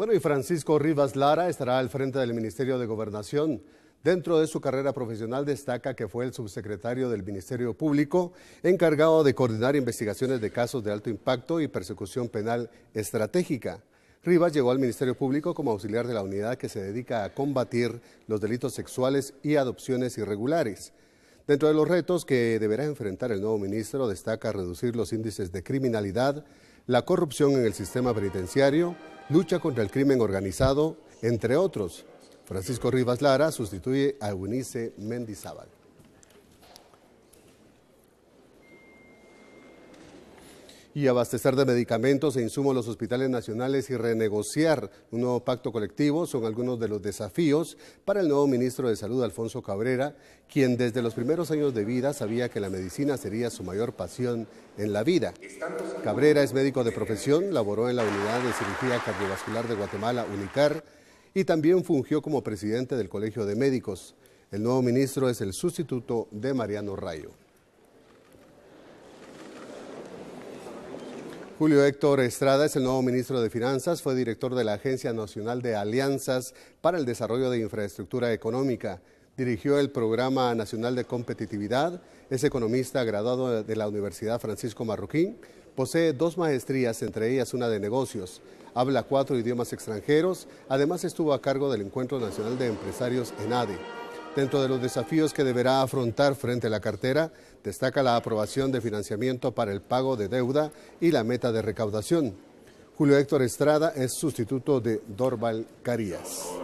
Bueno, y Francisco Rivas Lara estará al frente del Ministerio de Gobernación. Dentro de su carrera profesional destaca que fue el subsecretario del Ministerio Público encargado de coordinar investigaciones de casos de alto impacto y persecución penal estratégica. Rivas llegó al Ministerio Público como auxiliar de la unidad que se dedica a combatir los delitos sexuales y adopciones irregulares. Dentro de los retos que deberá enfrentar el nuevo ministro destaca reducir los índices de criminalidad, la corrupción en el sistema penitenciario, lucha contra el crimen organizado, entre otros. Francisco Rivas Lara sustituye a Eunice Mendizábal. y abastecer de medicamentos e insumos los hospitales nacionales y renegociar un nuevo pacto colectivo son algunos de los desafíos para el nuevo ministro de Salud, Alfonso Cabrera, quien desde los primeros años de vida sabía que la medicina sería su mayor pasión en la vida. Cabrera es médico de profesión, laboró en la Unidad de Cirugía Cardiovascular de Guatemala, UNICAR, y también fungió como presidente del Colegio de Médicos. El nuevo ministro es el sustituto de Mariano Rayo. Julio Héctor Estrada es el nuevo ministro de Finanzas, fue director de la Agencia Nacional de Alianzas para el Desarrollo de Infraestructura Económica, dirigió el Programa Nacional de Competitividad, es economista graduado de la Universidad Francisco Marroquín, posee dos maestrías, entre ellas una de negocios, habla cuatro idiomas extranjeros, además estuvo a cargo del Encuentro Nacional de Empresarios en ADE. Dentro de los desafíos que deberá afrontar frente a la cartera, destaca la aprobación de financiamiento para el pago de deuda y la meta de recaudación. Julio Héctor Estrada es sustituto de Dorval Carías.